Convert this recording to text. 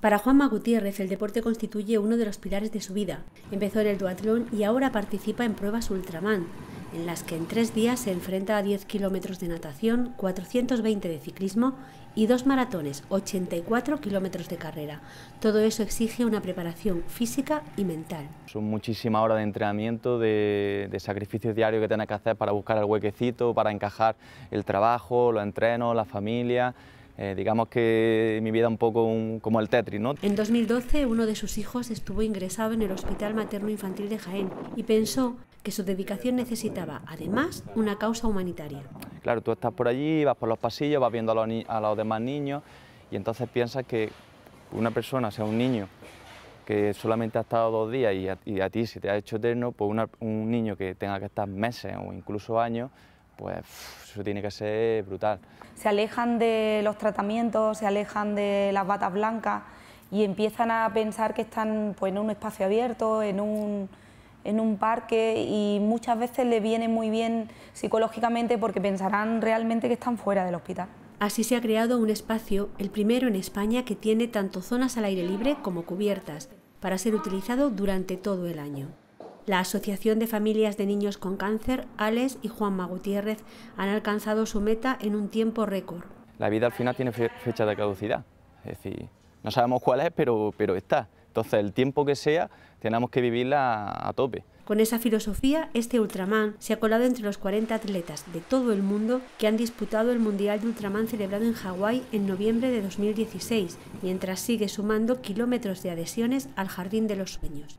Para Juanma Gutiérrez, el deporte constituye uno de los pilares de su vida. Empezó en el duatlón y ahora participa en pruebas Ultraman, en las que en tres días se enfrenta a 10 kilómetros de natación, 420 de ciclismo y dos maratones, 84 kilómetros de carrera. Todo eso exige una preparación física y mental. Son muchísima hora de entrenamiento, de, de sacrificios diarios que tienes que hacer para buscar el huequecito, para encajar el trabajo, los entrenos, la familia eh, digamos que mi vida un poco como el Tetris, ¿no? En 2012 uno de sus hijos estuvo ingresado en el Hospital Materno Infantil de Jaén y pensó que su dedicación necesitaba además una causa humanitaria. Claro, tú estás por allí, vas por los pasillos, vas viendo a los, demás niños y entonces piensas que una persona, sea un niño, que solamente ha estado dos días y a, ti se te ha hecho eterno, pues un niño que tenga que estar meses o incluso años pues eso tiene que ser brutal. Se alejan de los tratamientos, se alejan de las batas blancas y empiezan a pensar que están pues, en un espacio abierto, en un, parque y muchas veces les viene muy bien psicológicamente porque pensarán realmente que están fuera del hospital. Así se ha creado un espacio, el primero en España, que tiene tanto zonas al aire libre como cubiertas, para ser utilizado durante todo el año la Asociación de Familias de Niños con Cáncer, Alex y Juanma Gutiérrez han alcanzado su meta en un tiempo récord. La vida al final tiene fecha de caducidad, es decir, no sabemos cuál es, pero, pero está. Entonces, el tiempo que sea, tenemos que vivirla a tope. Con esa filosofía, este Ultraman se ha colado entre los 40 atletas de todo el mundo que han disputado el Mundial de Ultraman celebrado en Hawái en noviembre de 2016, mientras sigue sumando kilómetros de adhesiones al Jardín de los Sueños.